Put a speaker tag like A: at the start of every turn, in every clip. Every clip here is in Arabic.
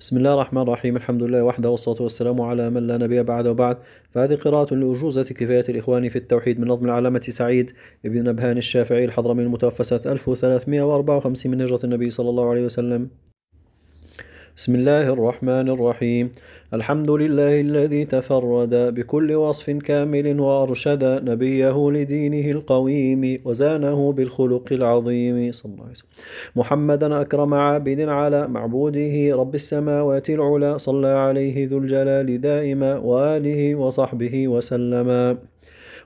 A: بسم الله الرحمن الرحيم الحمد لله وحده والصلاة والسلام على من لا نبي بعد وبعد فهذه قراءة لأجوزة كفاية الإخوان في التوحيد من نظم العلامة سعيد ابن نبهان الشافعي الحضرمي المتوفى سنة 1354 من هجرة النبي صلى الله عليه وسلم بسم الله الرحمن الرحيم الحمد لله الذي تفرد بكل وصف كامل وأرشد نبيه لدينه القويم وزانه بالخلق العظيم صلى الله عليه وسلم محمدا أكرم عابد على معبوده رب السماوات العلى صلى عليه ذو الجلال دائما وآله وصحبه وسلم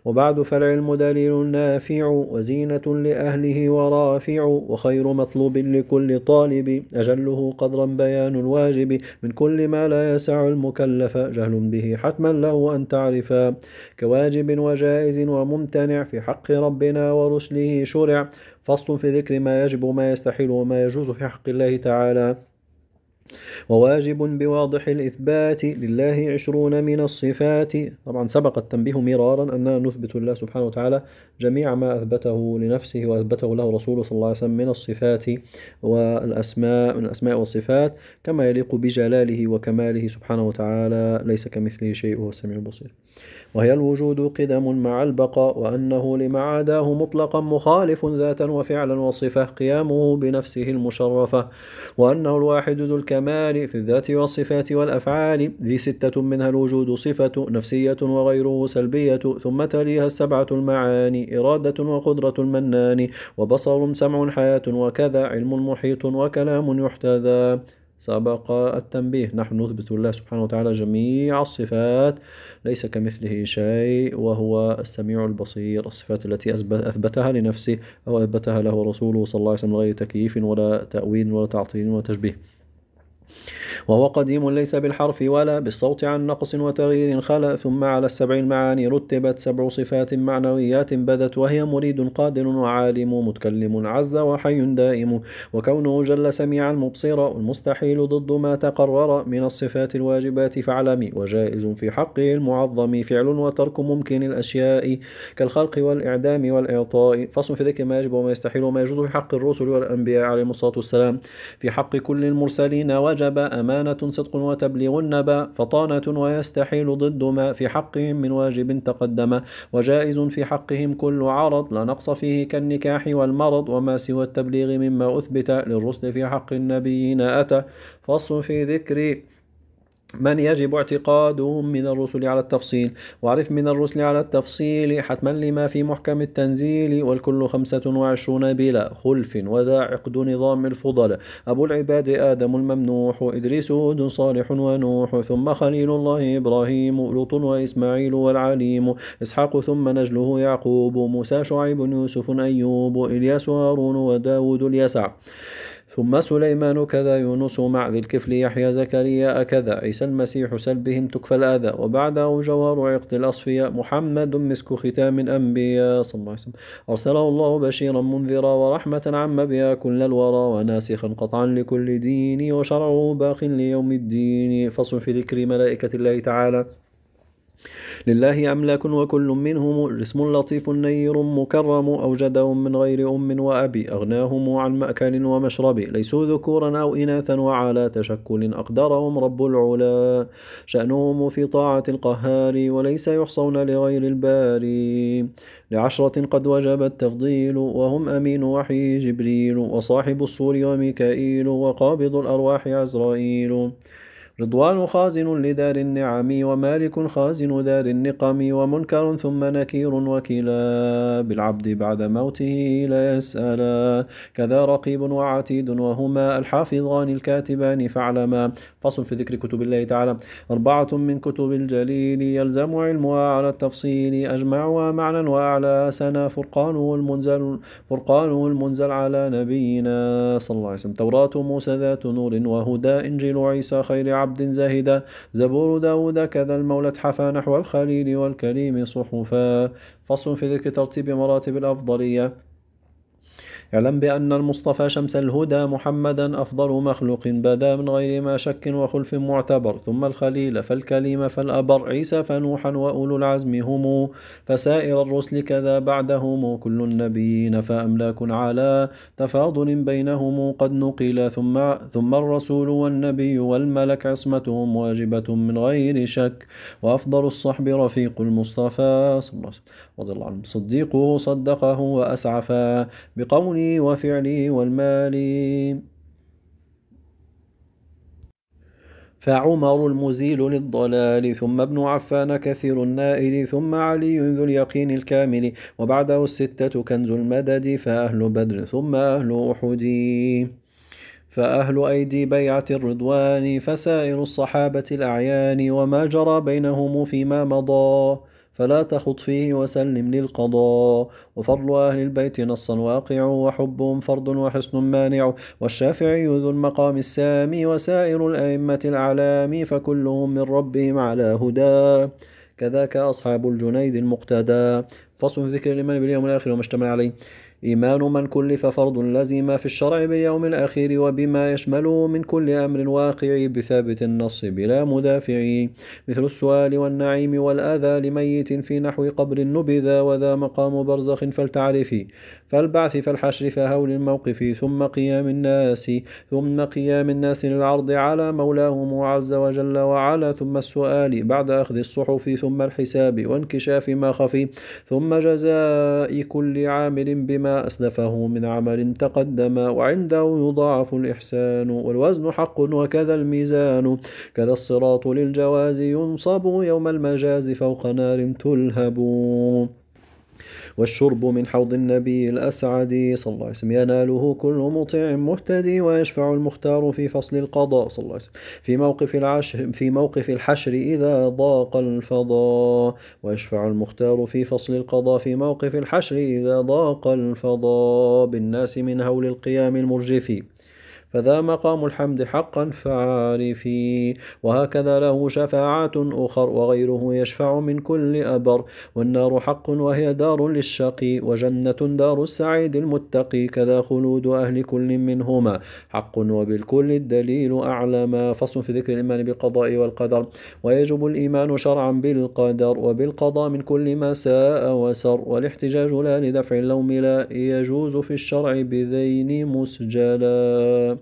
A: وبعد فالعلم دليل نافع وزينة لأهله ورافع وخير مطلوب لكل طالب أجله قدرا بيان الواجب من كل ما لا يسع المكلف جهل به حتما له أن تعرف كواجب وجائز وممتنع في حق ربنا ورسله شرع فصل في ذكر ما يجب وما يستحيل وما يجوز في حق الله تعالى وواجب بواضح الإثبات لله عشرون من الصفات طبعا سبق التنبيه مرارا أننا نثبت الله سبحانه وتعالى جميع ما أثبته لنفسه وأثبته له رسوله صلى الله عليه وسلم من الصفات والأسماء من الأسماء والصفات كما يليق بجلاله وكماله سبحانه وتعالى ليس كمثله شيء وهو السميع البصير وهي الوجود قدم مع البقاء وأنه لما عداه مطلقا مخالف ذاتا وفعلا وصفة قيامه بنفسه المشرفة وأنه الواحد ذو الك الكمال في الذات والصفات والأفعال ذي ستة منها الوجود صفة نفسية وغيره سلبية ثم تليها السبعة المعاني إرادة وقدرة المنان وبصر سمع حياة وكذا علم محيط وكلام يحتذى سبق التنبيه نحن نثبت لله سبحانه وتعالى جميع الصفات ليس كمثله شيء وهو السميع البصير الصفات التي أثبتها لنفسه أو أثبتها له رسوله صلى الله عليه وسلم غير تكييف ولا تأويل ولا تعطيل ولا تشبيه وهو قديم ليس بالحرف ولا بالصوت عن نقص وتغيير خلا ثم على السبع المعاني رتبت سبع صفات معنويات بدت وهي مريد قادر وعالم متكلم عز وحي دائم وكونه جل سميعا مبصرا المستحيل ضد ما تقرر من الصفات الواجبات فاعلم وجائز في حقه المعظم فعل وترك ممكن الأشياء كالخلق والإعدام والإعطاء فصل في ذكر ما يجب وما يستحيل وما يجوز في حق الرسل والأنبياء عليهم الصلاة والسلام في حق كل المرسلين وجاء وجب أمانة صدق وتبليغ النبى فطانة ويستحيل ضد ما في حقهم من واجب تقدم وجائز في حقهم كل عرض لا نقص فيه كالنكاح والمرض وما سوى التبليغ مما أثبت للرسل في حق النبيين أتى فصل في ذكر من يجب اعتقادهم من الرسل على التفصيل وعرف من الرسل على التفصيل حتما لما في محكم التنزيل والكل خمسة وعشرون بلا خلف وذا عقد نظام الفضل أبو العباد آدم الممنوح إدريس هود صالح ونوح ثم خليل الله إبراهيم لوط وإسماعيل والعليم إسحاق ثم نجله يعقوب موسى شعيب يوسف أيوب إلياس هارون وداود اليسع ثم سليمان كذا يونس مع ذي الكفل يحيى زكريا كذا عيسى المسيح سلبهم تكفى الأذى وبعده جوار عقد الأصفياء محمد مسك ختام الأنبياء صلى الله عليه وسلم أرسله الله بشيرا منذرا ورحمة عم بها كل الورى وناسخا قطعا لكل دين وشرعه باق ليوم الدين فصل في ذكر ملائكة الله تعالى لله أملاك وكل منهم اسم لطيف نير مكرم أوجدهم من غير أم وأبي أغناهم عن مأكل ومشرب ليسوا ذكورا أو إناثا وعلى تشكل أقدرهم رب العلا شأنهم في طاعة القهار وليس يحصون لغير الباري لعشرة قد وجب التفضيل وهم أمين وحي جبريل وصاحب الصور وميكائيل وقابض الأرواح عزرائيل رضوان خازن لدار النعم ومالك خازن دار النقم ومنكر ثم نكير وكلا بالعبد بعد موته لا يسألا كذا رقيب وعتيد وهما الحافظان الكاتبان فاعلما فصل في ذكر كتب الله تعالى أربعة من كتب الجليل يلزم علمها على التفصيل أجمعها معنى وأعلى سنا فرقانه المنزل فرقانه المنزل على نبينا صلى الله عليه وسلم توراة موسى ذات نور وهدى إنجيل عيسى خير عبد عبد زاهدا زبور داود كذا المولى حفا نحو الخليل والكريم صحفا فصل في ذكر ترتيب مراتب الأفضلية اعلم بأن المصطفى شمس الهدى محمدا أفضل مخلوق بدا من غير ما شك وخلف معتبر ثم الخليل فالكليم فالأبر عيسى فنوحا وأولو العزم هم فسائر الرسل كذا بعدهم كل النبيين فأملاك على تفاضل بينهم قد نقل ثم, ثم الرسول والنبي والملك عصمتهم واجبة من غير شك وأفضل الصحب رفيق المصطفى صلى الله عليه وسلم رضي الله عنه صديقه صدقه وأسعفا بقولي وفعلي والمال فعمر المزيل للضلال ثم ابن عفان كثير النائل ثم علي ذو اليقين الكامل وبعده الستة كنز المدد فأهل بدر ثم أهل أحد فأهل أيدي بيعة الرضوان فسائر الصحابة الأعيان وما جرى بينهم فيما مضى فلا تخط فيه وسلم للقضاء وفضل أهل البيت نصا واقع وحبهم فرض وحسن مانع والشافعي ذو المقام السامي وسائر الأئمة العلام فكلهم من ربهم على هدى كذاك أصحاب الجنيد المقتدى فصل ذكر الإيمان باليوم الآخر وما اشتمل عليه إيمان من كلف فرض لزم في الشرع باليوم الأخير وبما يشمله من كل أمر واقعي بثابت النص بلا مدافع مثل السؤال والنعيم والأذى لميت في نحو قبر نبذا وذا مقام برزخ فلتعرفي فالبعث فالحشر فهول الموقف ثم قيام الناس ثم قيام الناس للعرض على مولاهم عز وجل وعلا ثم السؤال بعد أخذ الصحف ثم الحساب وانكشاف ما خفي ثم جزاء كل عامل بما أسلفه من عمل تقدم وعنده يضاعف الإحسان والوزن حق وكذا الميزان كذا الصراط للجواز ينصب يوم المجاز فوق نار تلهب والشرب من حوض النبي الأسعد صلى الله عليه وسلم يناله كل مطيع مهتدي ويشفع المختار في فصل القضاء صلى الله عليه وسلم في موقف العشر في موقف الحشر إذا ضاق الفضاء ويشفع المختار في فصل القضاء في موقف الحشر إذا ضاق الفضاء بالناس من هول القيام المرجف فذا مقام الحمد حقا فعارفي وهكذا له شفاعات أخر وغيره يشفع من كل أبر والنار حق وهي دار للشقي وجنة دار السعيد المتقي كذا خلود أهل كل منهما حق وبالكل الدليل أعلما فصل في ذكر الإيمان بالقضاء والقدر ويجب الإيمان شرعا بالقدر وبالقضاء من كل ما ساء وسر والاحتجاج لا لدفع اللوم لا يجوز في الشرع بذين مسجلا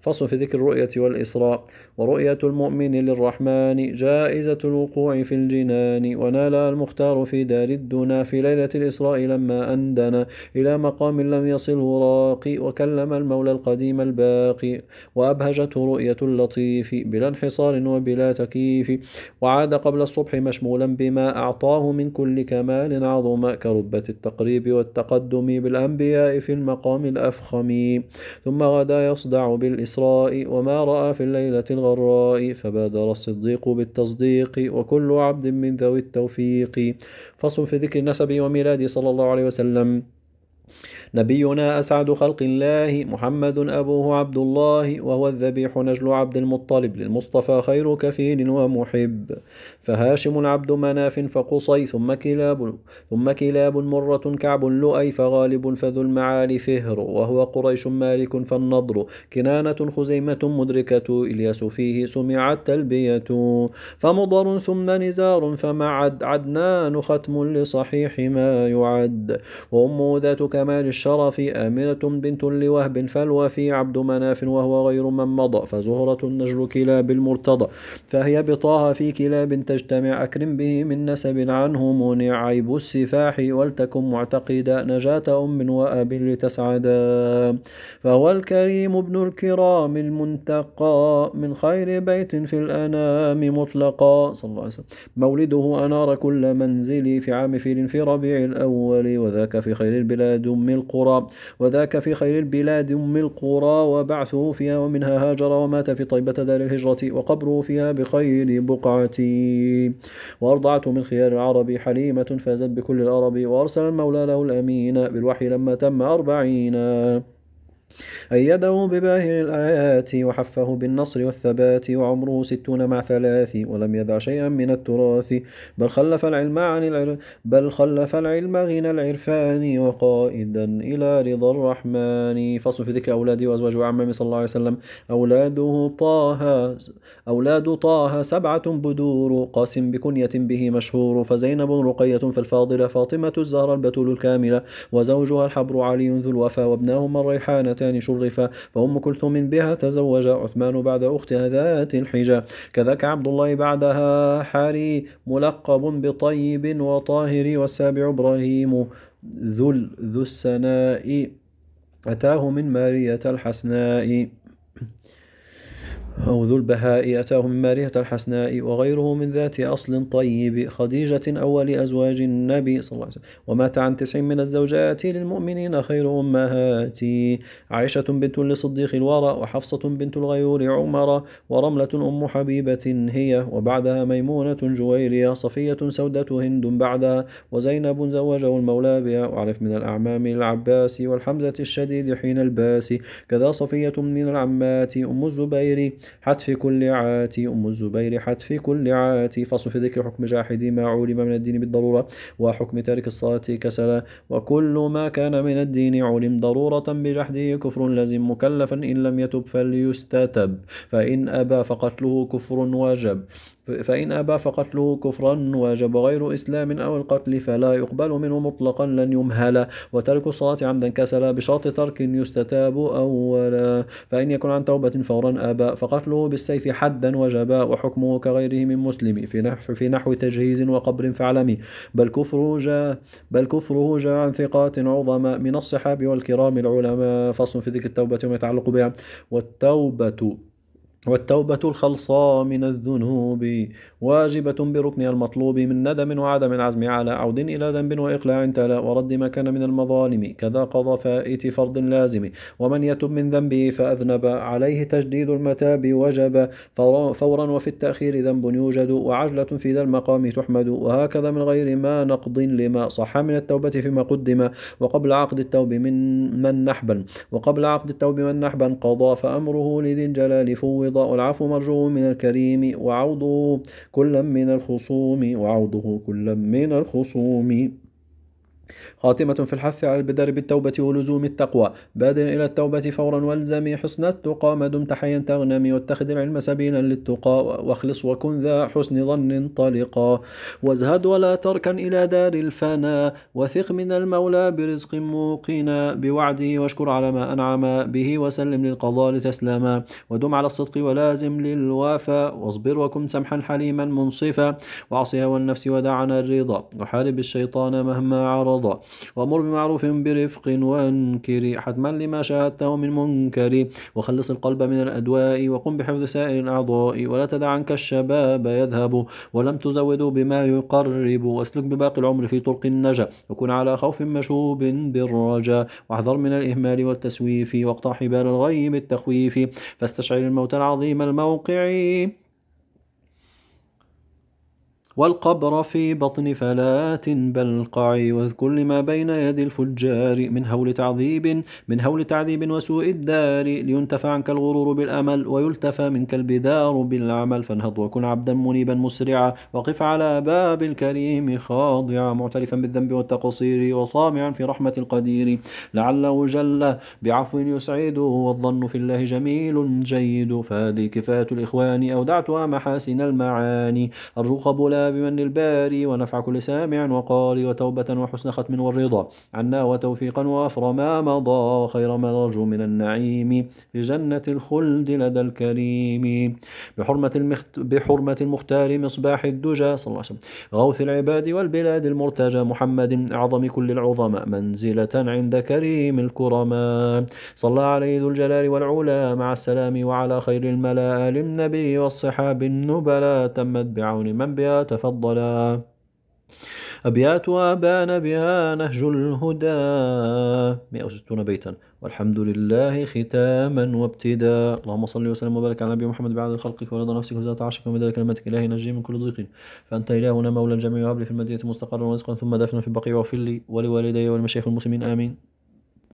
A: فصل في ذكر الرؤية والإسراء ورؤية المؤمن للرحمن جائزة الوقوع في الجنان ونال المختار في دار الدنا في ليلة الإسراء لما أندنا إلى مقام لم يصله راقي وكلم المولى القديم الباقي وأبهجته رؤية اللطيف بلا انحصار وبلا تكييف وعاد قبل الصبح مشمولا بما أعطاه من كل كمال عظم كربة التقريب والتقدم بالأنبياء في المقام الأفخم ثم غدا يصدع بالإسراء الإسراء وما رأى في الليلة الغراء فبادر الصديق بالتصديق وكل عبد من ذوي التوفيق فصل في ذكر النسب وميلاد صلى الله عليه وسلم نبينا أسعد خلق الله محمد أبوه عبد الله وهو الذبيح نجل عبد المطلب للمصطفى خير كفيل ومحب فهاشم عبد مناف فقصي ثم كلاب ثم كلاب مرة كعب لؤي فغالب فذو المعالي فهر وهو قريش مالك فالنضر كنانة خزيمة مدركة إلياس فيه سمعت تلبية فمضر ثم نزار فمعد عدنان ختم لصحيح ما يعد وأمه ذات كمال الشرف آمنة بنت لوهب فالوفي عبد مناف وهو غير من مضى فزهرة نجل كلاب المرتضى فهي بطاها في كلاب تجتمع أكرم به من نسب عنه منع عيب السفاح ولتكن معتقدا نجاة أم وأب لتسعدا فهو الكريم ابن الكرام المنتقى من خير بيت في الأنام مطلقا صلى الله عليه وسلم مولده أنار كل منزلي في عام فيل في ربيع الأول وذاك في خير البلاد أم القرى وذاك في خير البلاد أم القرى وبعثه فيها ومنها هاجر ومات في طيبة دار الهجرة وقبره فيها بخير بقعة وأرضعته من خيار العرب حليمة فازت بكل العرب وأرسل المولى له الأمين بالوحي لما تم أربعين أيده بباهر الآيات وحفه بالنصر والثبات وعمره ستون مع ثلاث ولم يدع شيئا من التراث بل خلف العلم عن العر بل خلف العلم غنى العرفان وقائدا إلى رضا الرحمن فصل في ذكر أولاده وأزواجه وعمامي صلى الله عليه وسلم أولاده طه أولاد طه سبعة بدور قاسم بكنية به مشهور فزينب رقية فالفاضلة فاطمة الزهرة البتول الكاملة وزوجها الحبر علي ذو الوفا وابناهما الريحانة امرأتان شرفا فأم كلثوم بها تزوج عثمان بعد أختها ذات الحجة كذاك عبد الله بعدها حري ملقب بطيب وطاهر والسابع إبراهيم ذو ذو السناء أتاه من مارية الحسناء أو ذو البهاء أتاه من مارية الحسناء وغيره من ذات أصل طيب خديجة أول أزواج النبي صلى الله عليه وسلم ومات عن تسع من الزوجات للمؤمنين خير أمهات عائشة بنت لصديق الورى وحفصة بنت الغيور عمر ورملة أم حبيبة هي وبعدها ميمونة جويرية صفية سودة هند بعدها وزينب زوجه المولى بها وعرف من الأعمام العباسي والحمزة الشديد حين الباس كذا صفية من العمات أم الزبير حتف كل عاتي أم الزبير حتف كل عاتي فصل في ذكر حكم جاحد ما علم من الدين بالضرورة وحكم تارك الصلاة كسلا وكل ما كان من الدين علم ضرورة بجحده كفر لازم مكلفا إن لم يتب فليستتب فإن أبى فقتله كفر واجب فإن أبى فقتله كفرا وجب غير إسلام أو القتل فلا يقبل منه مطلقا لن يمهل وترك الصلاة عمدا كسلا بشرط ترك يستتاب أولا فإن يكن عن توبة فورا أبى فقتله بالسيف حدا وجبا وحكمه كغيره من مسلم في نحو, في نحو تجهيز وقبر فعلم بل كفره جاء بل كفره جاء عن ثقات عظماء من الصحاب والكرام العلماء فصل في ذكر التوبة وما يتعلق بها والتوبة والتوبة الخلصاء من الذنوب واجبة بركنها المطلوب من ندم وعدم العزم على عود إلى ذنب وإقلاع تلا ورد ما كان من المظالم كذا قضى فائت فرض لازم ومن يتب من ذنبه فأذنب عليه تجديد المتاب وجب فورا وفي التأخير ذنب يوجد وعجلة في ذا المقام تحمد وهكذا من غير ما نقض لما صح من التوبة فيما قدم وقبل عقد التوب من من نحبا وقبل عقد التوب من نحبا قضى فأمره لذي الجلال فوض والرضا والعفو مرجو من الكريم وعوضه كلا من الخصوم وعوضه كلا من الخصوم خاتمة في الحث على البدر بالتوبة ولزوم التقوى بادر إلى التوبة فورا والزم حسن التقى ما دمت حيا تغنم واتخذ العلم سبيلا للتقى واخلص وكن ذا حسن ظن طلقا وازهد ولا تركن إلى دار الفنا وثق من المولى برزق موقنا بوعده واشكر على ما أنعم به وسلم للقضاء لتسلما ودم على الصدق ولازم للوفاء واصبر وكن سمحا حليما منصفا واعصها والنفس ودعنا الرضا وحارب الشيطان مهما عرض الأرض وأمر بمعروف برفق وانكر حتما لما شاهدته من منكر وخلص القلب من الأدواء وقم بحفظ سائر الأعضاء ولا تدع عنك الشباب يذهب ولم تزوده بما يقرب واسلك بباقي العمر في طرق النجا وكن على خوف مشوب بالرجا واحذر من الإهمال والتسويف واقطع حبال الغيب التخويف فاستشعر الموت العظيم الموقع والقبر في بطن فلاة بلقع واذكر لما بين يدي الفجار من هول تعذيب من هول تعذيب وسوء الدار لينتفى عنك الغرور بالأمل ويلتفى منك البذار بالعمل فانهض وكن عبدا منيبا مسرعا وقف على باب الكريم خاضعا معترفا بالذنب والتقصير وطامعا في رحمة القدير لعله جل بعفو يسعد والظن في الله جميل جيد فهذه كفاية الإخوان أودعتها محاسن المعاني أرجو قبول بمن الباري ونفع كل سامع وقال وتوبة وحسن ختم والرضا عنا وتوفيقا وافر ما مضى خير ما نرجو من النعيم في جنة الخلد لدى الكريم بحرمة, المخت... بحرمة المختار مصباح الدجى صلى الله عليه وسلم غوث العباد والبلاد المرتجى محمد أعظم كل العظماء منزلة عند كريم الكرماء صلى عليه ذو الجلال والعلا مع السلام وعلى خير الملا آل النبي والصحاب النبلاء تمت بعون من بها تفضلا أبيات أبان بها نهج الهدى 160 بيتا والحمد لله ختاما وابتداء اللهم صل وسلم وبارك على نبي محمد بعد خلقك ورضا نفسك وزاد عرشك ومدى كلمتك إلهي نجي من كل ضيق فأنت إلهنا مولى الجميع وابلي في المدينة مستقرا ورزقا ثم دفنا في البقيع وفي لي ولوالدي ولمشايخ المسلمين آمين